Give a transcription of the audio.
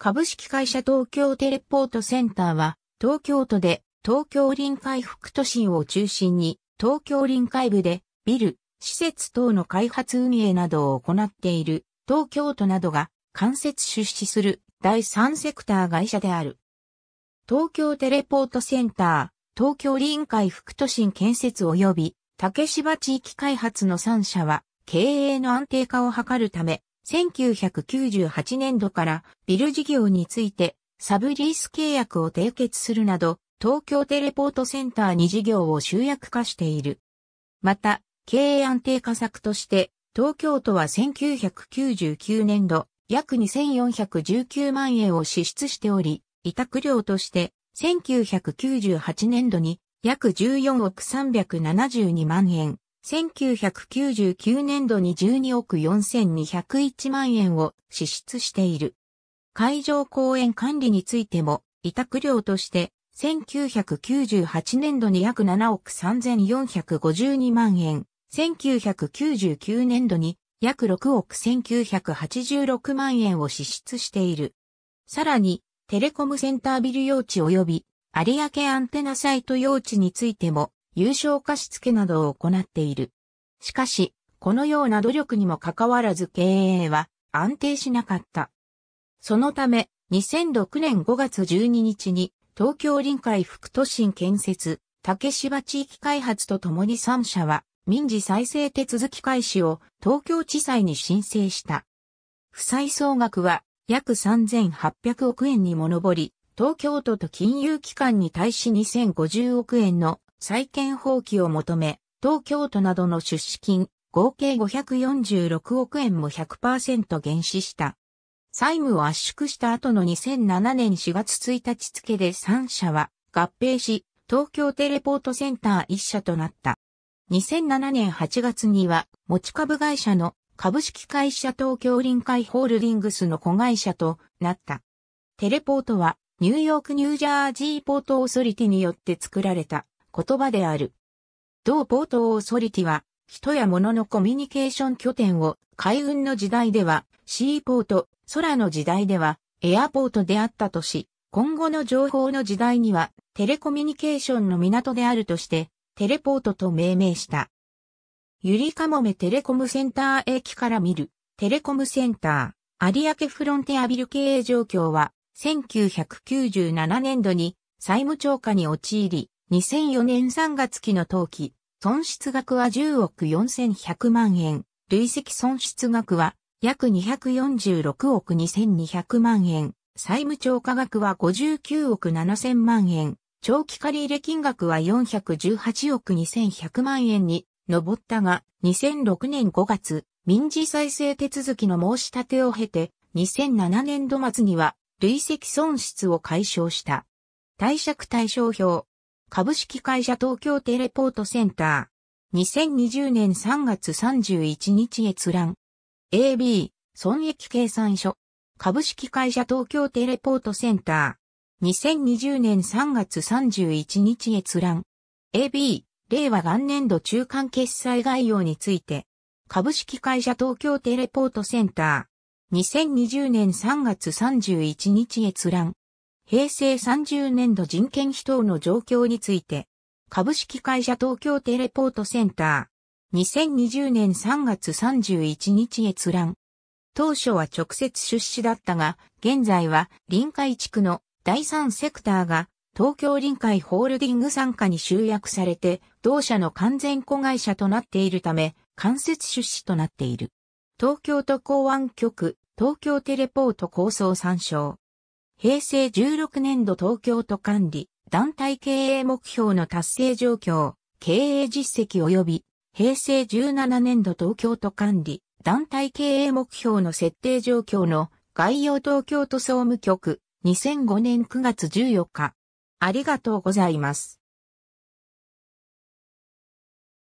株式会社東京テレポートセンターは、東京都で東京臨海副都心を中心に、東京臨海部でビル、施設等の開発運営などを行っている東京都などが間接出資する第三セクター会社である。東京テレポートセンター、東京臨海副都心建設及び竹芝地域開発の3社は経営の安定化を図るため1998年度からビル事業についてサブリース契約を締結するなど、東京テレポートセンターに事業を集約化している。また、経営安定化策として、東京都は1999年度、約2419万円を支出しており、委託料として、1998年度に約14億372万円、1999年度に12億4201万円を支出している。会場公園管理についても、委託料として、1998年度に約7億3452万円、1999年度に約6億1986万円を支出している。さらに、テレコムセンタービル用地及び、有明アンテナサイト用地についても、有償貸付などを行っている。しかし、このような努力にもかかわらず経営は安定しなかった。そのため、2006年5月12日に東京臨海副都心建設、竹芝地域開発とともに3社は民事再生手続き開始を東京地裁に申請した。負債総額は約3800億円にも上り、東京都と金融機関に対し2050億円の債権放棄を求め、東京都などの出資金合計546億円も100%減資した。債務を圧縮した後の2007年4月1日付で3社は合併し、東京テレポートセンター1社となった。2007年8月には持ち株会社の株式会社東京臨海ホールディングスの子会社となった。テレポートはニューヨークニュージャージーポートオーソリティによって作られた言葉である。同ポートオーソリティは、人や物のコミュニケーション拠点を、海運の時代では、シーポート、空の時代では、エアポートであったとし、今後の情報の時代には、テレコミュニケーションの港であるとして、テレポートと命名した。ゆりかもめテレコムセンター駅から見る、テレコムセンター、有明フロンテアビル経営状況は、1997年度に債務超過に陥り、2004年3月期の当期、損失額は10億4100万円、累積損失額は約246億2200万円、債務超過額は59億7000万円、長期借入金額は418億2100万円に上ったが、2006年5月、民事再生手続きの申し立てを経て、2007年度末には累積損失を解消した。貸借対照表。株式会社東京テレポートセンター。2020年3月31日閲覧。AB、損益計算書。株式会社東京テレポートセンター。2020年3月31日閲覧。AB、令和元年度中間決済概要について。株式会社東京テレポートセンター。2020年3月31日閲覧。平成30年度人件費等の状況について。株式会社東京テレポートセンター。2020年3月31日閲覧。当初は直接出資だったが、現在は臨海地区の第三セクターが東京臨海ホールディング参加に集約されて、同社の完全子会社となっているため、間接出資となっている。東京都港湾局、東京テレポート構想参照。平成16年度東京都管理、団体経営目標の達成状況、経営実績及び、平成17年度東京都管理、団体経営目標の設定状況の概要東京都総務局、2005年9月14日。ありがとうございます。